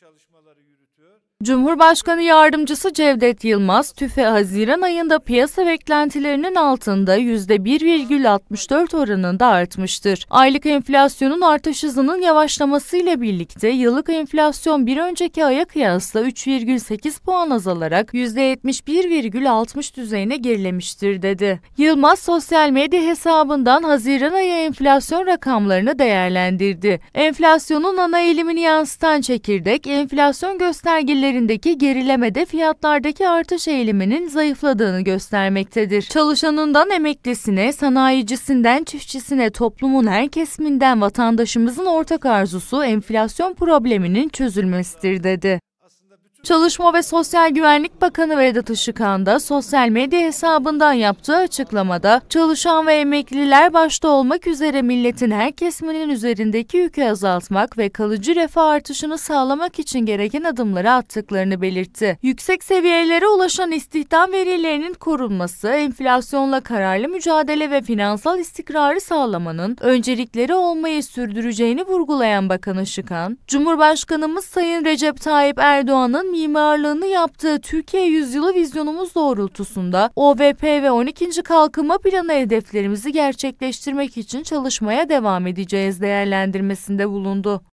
çalışmaları yürütüyor. Cumhurbaşkanı Yardımcısı Cevdet Yılmaz, TÜFE Haziran ayında piyasa beklentilerinin altında %1,64 oranında artmıştır. Aylık enflasyonun artış hızının yavaşlamasıyla birlikte yıllık enflasyon bir önceki aya kıyasla 3,8 puan azalarak %71,60 düzeyine gerilemiştir dedi. Yılmaz sosyal medya hesabından Haziran ayı enflasyon rakamlarını değerlendirdi. Enflasyonun ana eğilimini yansıtan çekirdek yıllık enflasyon göstergelerindeki gerilemede fiyatlardaki artış eğiliminin zayıfladığını göstermektedir. Çalışanından emeklisine, sanayicisinden çiftçisine, toplumun her kesiminden vatandaşımızın ortak arzusu enflasyon probleminin çözülmesidir dedi. Çalışma ve Sosyal Güvenlik Bakanı Vedat Işıkhan da sosyal medya hesabından yaptığı açıklamada çalışan ve emekliler başta olmak üzere milletin her kesiminin üzerindeki yükü azaltmak ve kalıcı refah artışını sağlamak için gereken adımları attıklarını belirtti. Yüksek seviyelere ulaşan istihdam verilerinin korunması, enflasyonla kararlı mücadele ve finansal istikrarı sağlamanın öncelikleri olmayı sürdüreceğini vurgulayan Bakan Işıkhan, Cumhurbaşkanımız Sayın Recep Tayyip Erdoğan'ın mimarlığını yaptığı Türkiye Yüzyılı vizyonumuz doğrultusunda OVP ve 12. Kalkınma Planı hedeflerimizi gerçekleştirmek için çalışmaya devam edeceğiz değerlendirmesinde bulundu.